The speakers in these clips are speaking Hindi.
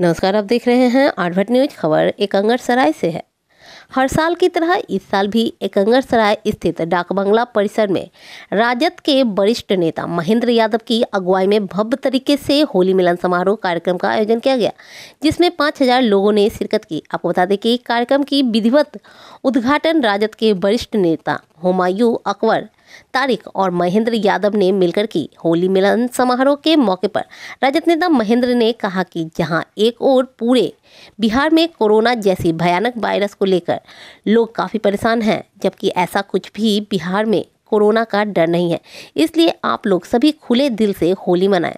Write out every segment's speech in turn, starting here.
नमस्कार आप देख रहे हैं आठभट न्यूज खबर एकंगर सराय से है हर साल की तरह इस साल भी एकंगर सराय स्थित डाक बंगला परिसर में राजद के वरिष्ठ नेता महेंद्र यादव की अगुवाई में भव्य तरीके से होली मिलन समारोह कार्यक्रम का आयोजन किया गया जिसमें 5000 लोगों ने शिरकत की आपको बता दें कि कार्यक्रम की विधिवत उद्घाटन राजद के वरिष्ठ नेता हुमायूं अकबर तारिक और महेंद्र यादव ने मिलकर की होली मिलन समारोह के मौके पर राजद नेता महेंद्र ने कहा कि जहां एक ओर पूरे बिहार में कोरोना जैसी भयानक वायरस को लेकर लोग काफ़ी परेशान हैं जबकि ऐसा कुछ भी बिहार में कोरोना का डर नहीं है इसलिए आप लोग सभी खुले दिल से होली मनाएं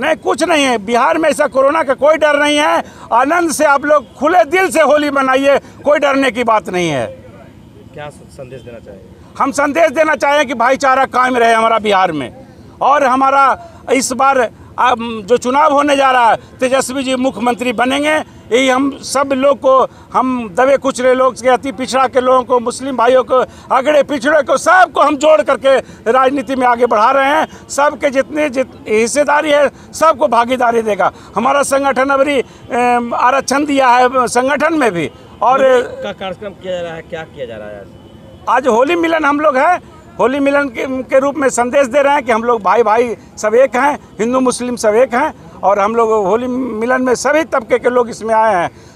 नहीं कुछ नहीं है बिहार में ऐसा कोरोना का कोई डर नहीं है आनंद से आप लोग खुले दिल से होली मनाइए कोई डरने की बात नहीं है क्या संदेश देना चाहेंगे हम संदेश देना चाहें कि भाईचारा कायम रहे हमारा बिहार में और हमारा इस बार अब जो चुनाव होने जा रहा है तेजस्वी जी मुख्यमंत्री बनेंगे यही हम सब लोग को हम दबे कुचले लोग के अति पिछड़ा के लोगों को मुस्लिम भाइयों को अगड़े पिछड़े को सब को हम जोड़ करके राजनीति में आगे बढ़ा रहे हैं सब के जितने जित हिस्सेदारी है सबको भागीदारी देगा हमारा संगठन अभी आरक्षण दिया है संगठन में भी और कार्यक्रम किया जा रहा है क्या किया जा रहा है आज होली मिलन हम लोग हैं होली मिलन के, के रूप में संदेश दे रहे हैं कि हम लोग भाई भाई सब एक हैं हिंदू मुस्लिम सब एक हैं और हम लोग होली मिलन में सभी तबके के लोग इसमें आए हैं